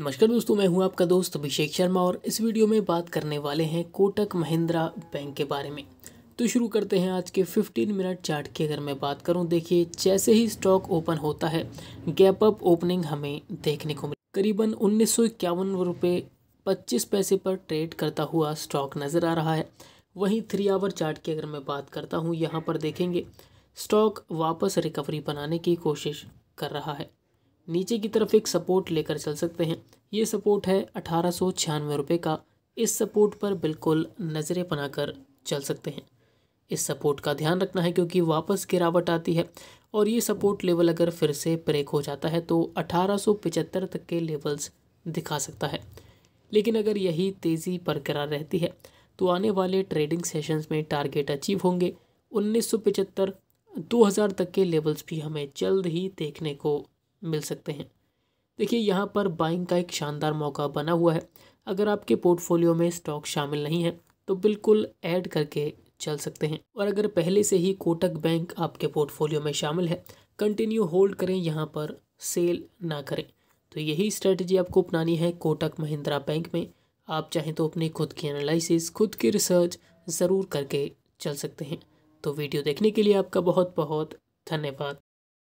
नमस्कार दोस्तों मैं हूं आपका दोस्त अभिषेक शर्मा और इस वीडियो में बात करने वाले हैं कोटक महिंद्रा बैंक के बारे में तो शुरू करते हैं आज के 15 मिनट चार्ट की अगर मैं बात करूं देखिए जैसे ही स्टॉक ओपन होता है गैप अप ओपनिंग हमें देखने को मिली करीबन उन्नीस सौ रुपये पच्चीस पैसे पर ट्रेड करता हुआ स्टॉक नज़र आ रहा है वहीं थ्री आवर चार्ट की अगर मैं बात करता हूँ यहाँ पर देखेंगे स्टॉक वापस रिकवरी बनाने की कोशिश कर रहा है नीचे की तरफ एक सपोर्ट लेकर चल सकते हैं ये सपोर्ट है अठारह सौ रुपये का इस सपोर्ट पर बिल्कुल नज़रें बनाकर चल सकते हैं इस सपोर्ट का ध्यान रखना है क्योंकि वापस गिरावट आती है और ये सपोर्ट लेवल अगर फिर से ब्रेक हो जाता है तो अठारह तक के लेवल्स दिखा सकता है लेकिन अगर यही तेज़ी बरकरार रहती है तो आने वाले ट्रेडिंग सेशंस में टारगेट अचीव होंगे 1975 2000 तक के लेवल्स भी हमें जल्द ही देखने को मिल सकते हैं देखिए यहाँ पर बाइंग का एक शानदार मौका बना हुआ है अगर आपके पोर्टफोलियो में स्टॉक शामिल नहीं है तो बिल्कुल ऐड करके चल सकते हैं और अगर पहले से ही कोटक बैंक आपके पोर्टफोलियो में शामिल है कंटिन्यू होल्ड करें यहाँ पर सेल ना करें तो यही स्ट्रेटजी आपको अपनानी है कोटक महिंद्रा बैंक में आप चाहें तो अपनी खुद की एनालिसिस खुद की रिसर्च ज़रूर करके चल सकते हैं तो वीडियो देखने के लिए आपका बहुत बहुत धन्यवाद